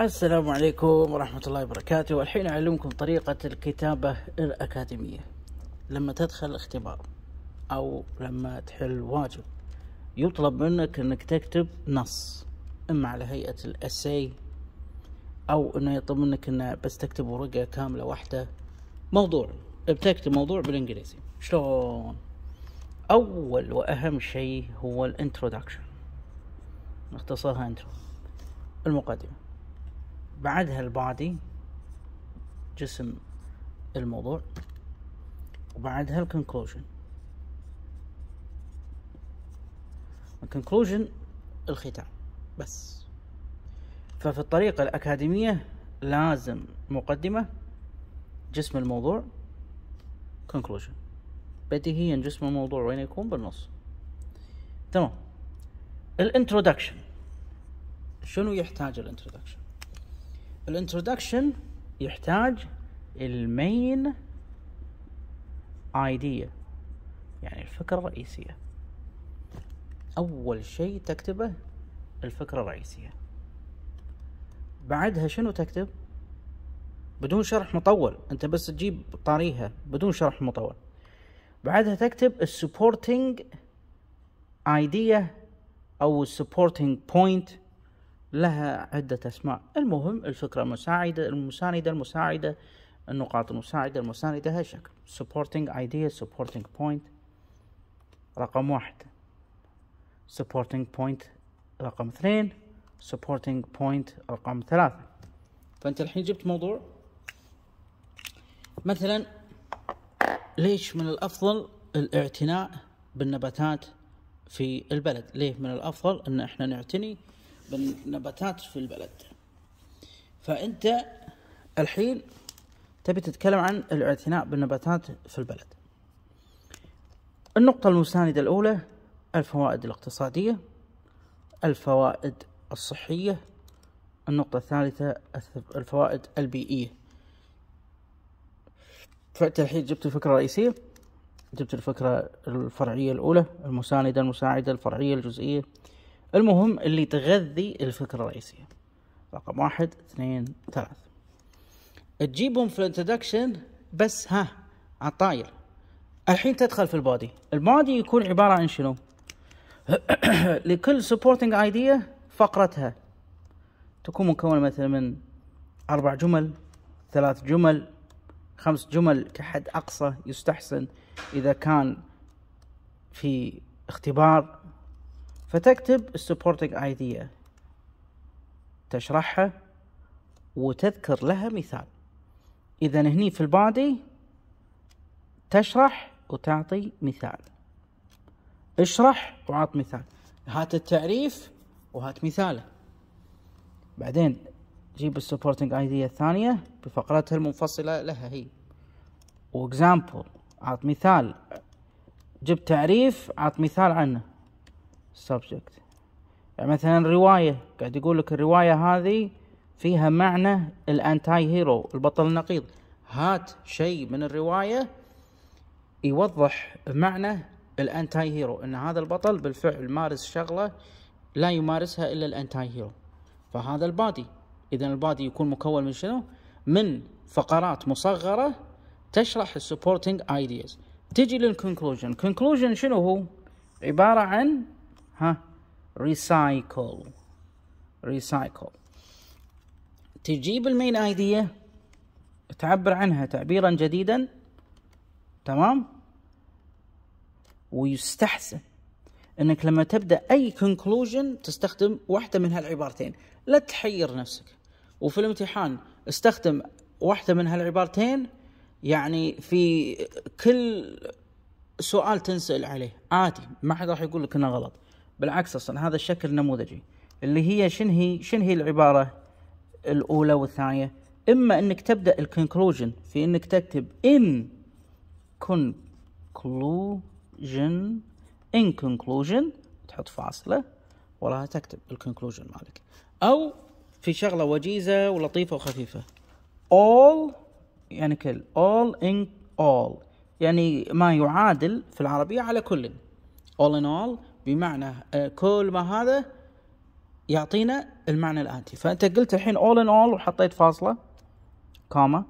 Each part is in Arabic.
السلام عليكم ورحمة الله وبركاته والحين أعلمكم طريقة الكتابة الأكاديمية لما تدخل اختبار أو لما تحل واجب يطلب منك أنك تكتب نص إما على هيئة الأسي أو أنه يطلب منك أنه بس تكتب ورقة كاملة واحدة موضوع بتكتب موضوع بالإنجليزي شلون أول وأهم شيء هو الانترودكشن اختصارها انترو المقدمة بعدها البادي جسم الموضوع وبعدها الكونكلوجن الكونكلوجن الختام بس ففي الطريقة الأكاديمية لازم مقدمة جسم الموضوع كونكلوجن بديهيا جسم الموضوع وين يكون بالنص تمام الانترودكشن شنو يحتاج الانترودكشن الانترودكشن يحتاج المين ايديا يعني الفكرة الرئيسية أول شيء تكتبه الفكرة الرئيسية بعدها شنو تكتب بدون شرح مطول أنت بس تجيب طاريها بدون شرح مطول بعدها تكتب السبورتنج ايديا أو السبورتنج بوينت لها عدة أسماء المهم الفكرة المساعدة المساندة المساعدة النقاط المساعدة المساندة هالشكل supporting idea supporting point رقم واحد supporting point رقم اثنين supporting point رقم ثلاثة فأنت الحين جبت موضوع مثلا ليش من الأفضل الاعتناء بالنباتات في البلد ليه من الأفضل أن احنا نعتني بالنباتات في البلد فأنت الحين تبي تتكلم عن الاعتناء بالنباتات في البلد النقطة المساندة الأولى الفوائد الاقتصادية الفوائد الصحية النقطة الثالثة الفوائد البيئية فأنت الحين جبت الفكرة الرئيسية جبت الفكرة الفرعية الأولى المساندة المساعدة الفرعية الجزئية المهم اللي تغذي الفكرة الرئيسية رقم واحد اثنين ثلاث تجيبهم في الانتدكشن بس ها عطاير الحين تدخل في البودي البودي يكون عبارة عن شنو لكل سبورتنج ايديا فقرتها تكون مكونة مثلا من أربع جمل ثلاث جمل خمس جمل كحد أقصى يستحسن إذا كان في اختبار فتكتب السبورتنج ايديا تشرحها وتذكر لها مثال اذا هني في البادي تشرح وتعطي مثال اشرح وعط مثال هات التعريف وهات مثاله بعدين جيب السبورتنج ايديا الثانيه بفقرتها المنفصله لها هي واكزامبل عط مثال جبت تعريف عط مثال عنه subject يعني مثلا رواية قاعد يقول لك الرواية هذه فيها معنى الانتاي هيرو البطل النقيض هات شيء من الرواية يوضح معنى الانتاي هيرو ان هذا البطل بالفعل مارس شغلة لا يمارسها الا الانتاي هيرو فهذا البادي اذا البادي يكون مكون من شنو من فقرات مصغرة تشرح السبورتنج ايدياز تجي للكونكلوجن كونكلوجن شنو هو عبارة عن ها ريسايكل ريسايكل تجيب المين ايديا تعبر عنها تعبيرا جديدا تمام ويستحسن انك لما تبدا اي كونكلوجن تستخدم واحده من هالعبارتين لا تحير نفسك وفي الامتحان استخدم واحده من هالعبارتين يعني في كل سؤال تنسال عليه عادي ما حد راح يقول لك انه غلط بالعكس اصلا هذا الشكل نموذجي اللي هي شن هي شن هي العباره الاولى والثانيه اما انك تبدا الكونكلوجن في انك تكتب ان كونكلوجن ان كونكلوجن تحط فاصله وراها تكتب الكونكلوجن مالك او في شغله وجيزه ولطيفه وخفيفه all يعني كل all in all يعني ما يعادل في العربيه على كل all in all بمعنى آه، كل ما هذا يعطينا المعنى الاتي فانت قلت الحين اول ان اول وحطيت فاصله كوما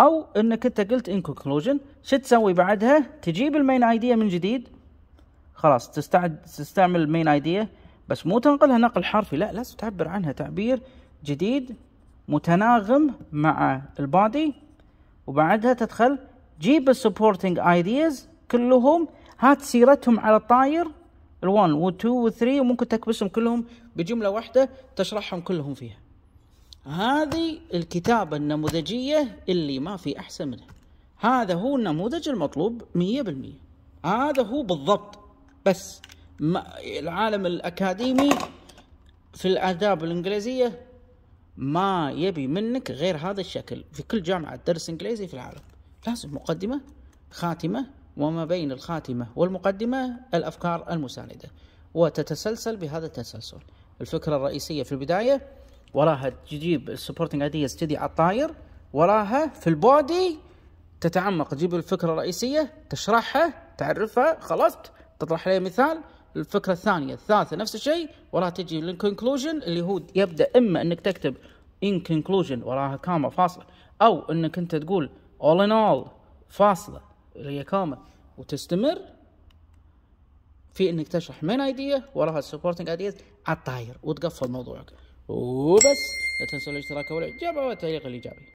او انك انت قلت ان كونكلوجن شو تسوي بعدها تجيب المين ايديا من جديد خلاص تستعد تستعمل المين ايديا بس مو تنقلها نقل حرفي لا لازم تعبر عنها تعبير جديد متناغم مع البادي وبعدها تدخل جيب السبورتنج ايدياز كلهم هات سيرتهم على الطاير ال1 وال2 وال3 وممكن تكبسهم كلهم بجملة واحدة تشرحهم كلهم فيها هذه الكتابة النموذجية اللي ما في أحسن منها هذا هو النموذج المطلوب 100% هذا هو بالضبط بس العالم الأكاديمي في الآداب الإنجليزية ما يبي منك غير هذا الشكل في كل جامعة تدرس إنجليزي في العالم لازم مقدمة خاتمة وما بين الخاتمة والمقدمة الأفكار المساندة وتتسلسل بهذا التسلسل الفكرة الرئيسية في البداية وراها تجيب السبورتنج ايديز كذي على الطاير وراها في البودي تتعمق تجيب الفكرة الرئيسية تشرحها تعرفها خلصت تطرح لي مثال الفكرة الثانية الثالثة نفس الشيء وراها تجي للكونكلوجن اللي هو يبدأ إما أنك تكتب in conclusion وراها كامة فاصلة أو أنك أنت تقول all in all فاصلة كامل وتستمر في انك تشرح مين ايديا وراها السبورتنج ايديز على الطاير وتقفل موضوعك وبس لا تنسوا الاشتراك والاعجاب والتعليق الايجابي